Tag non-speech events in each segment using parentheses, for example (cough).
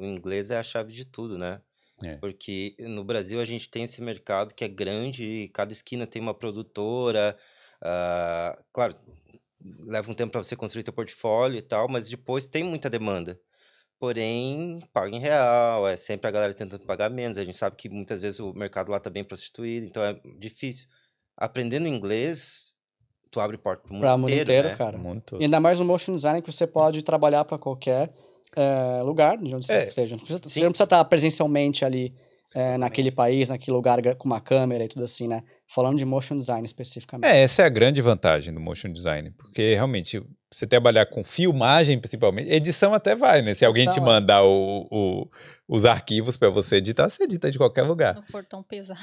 o inglês é a chave de tudo, né? É. Porque no Brasil a gente tem esse mercado que é grande, e cada esquina tem uma produtora. Uh, claro, leva um tempo para você construir seu portfólio e tal, mas depois tem muita demanda. Porém, paga em real, é sempre a galera tentando pagar menos. A gente sabe que muitas vezes o mercado lá está bem prostituído, então é difícil. Aprendendo inglês, tu abre porta para o mundo Para inteiro, mundo inteiro né? cara. Muito. E ainda mais no motion design que você pode trabalhar para qualquer é, lugar, de onde é. você seja. Você não precisa estar presencialmente ali é, naquele país, naquele lugar com uma câmera e tudo assim, né? Falando de motion design especificamente. É, essa é a grande vantagem do motion design, porque realmente você trabalhar com filmagem, principalmente, edição até vai, né? Se alguém edição, te é. mandar o, o, os arquivos para você editar, você edita de qualquer lugar. Não for tão pesado.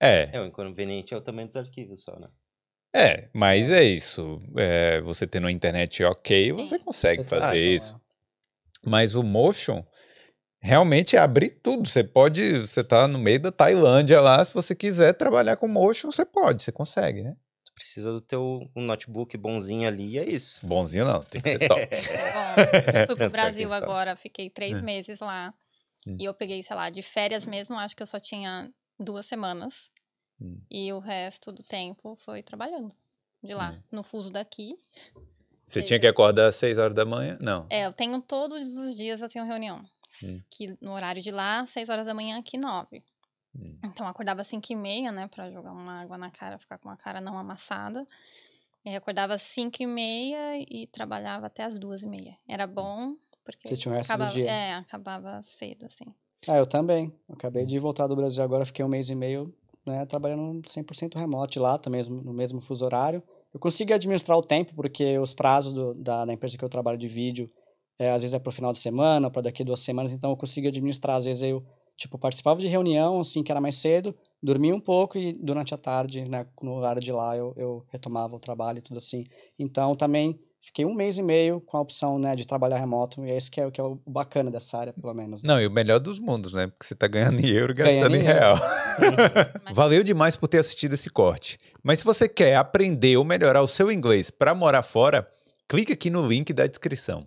É. É, o inconveniente é o tamanho dos arquivos só, né? É, mas é isso. É, você tendo a internet ok, Sim. você consegue você fazer isso. Mas o motion realmente abre é abrir tudo. Você pode, você tá no meio da Tailândia lá, se você quiser trabalhar com motion, você pode, você consegue, né? precisa do teu um notebook bonzinho ali e é isso. Bonzinho não, tem que ser top. Bom, (laughs) fui (laughs) pro Brasil agora, fiquei três hum. meses lá. Hum. E eu peguei, sei lá, de férias mesmo, acho que eu só tinha duas semanas. Hum. E o resto do tempo foi trabalhando. De lá, hum. no fuso daqui, você tinha que acordar às 6 horas da manhã? Não. É, eu tenho todos os dias eu tenho reunião. Hum. Que no horário de lá, 6 horas da manhã, aqui 9. Hum. Então eu acordava às 5 e meia, né? Pra jogar uma água na cara, ficar com a cara não amassada. E acordava às 5 e meia e trabalhava até às 2 e meia. Era hum. bom, porque Você tinha um acabava, dia. É, acabava cedo, assim. Ah, eu também. Eu acabei hum. de voltar do Brasil agora, fiquei um mês e meio, né? Trabalhando 100% remoto lá, também no mesmo fuso horário. Eu consigo administrar o tempo, porque os prazos do, da, da, empresa que eu trabalho de vídeo, é, às vezes é para o final de semana, para daqui duas semanas, então eu consigo administrar. Às vezes eu, tipo, participava de reunião, assim, que era mais cedo, dormia um pouco e durante a tarde, né, no horário de lá, eu, eu retomava o trabalho e tudo assim. Então, também fiquei um mês e meio com a opção né, de trabalhar remoto, e é isso que é, que é o bacana dessa área, pelo menos. Né? Não, e o melhor dos mundos, né? Porque você tá ganhando em euro e gastando em real. (laughs) Valeu demais por ter assistido esse corte. Mas se você quer aprender ou melhorar o seu inglês para morar fora, clique aqui no link da descrição.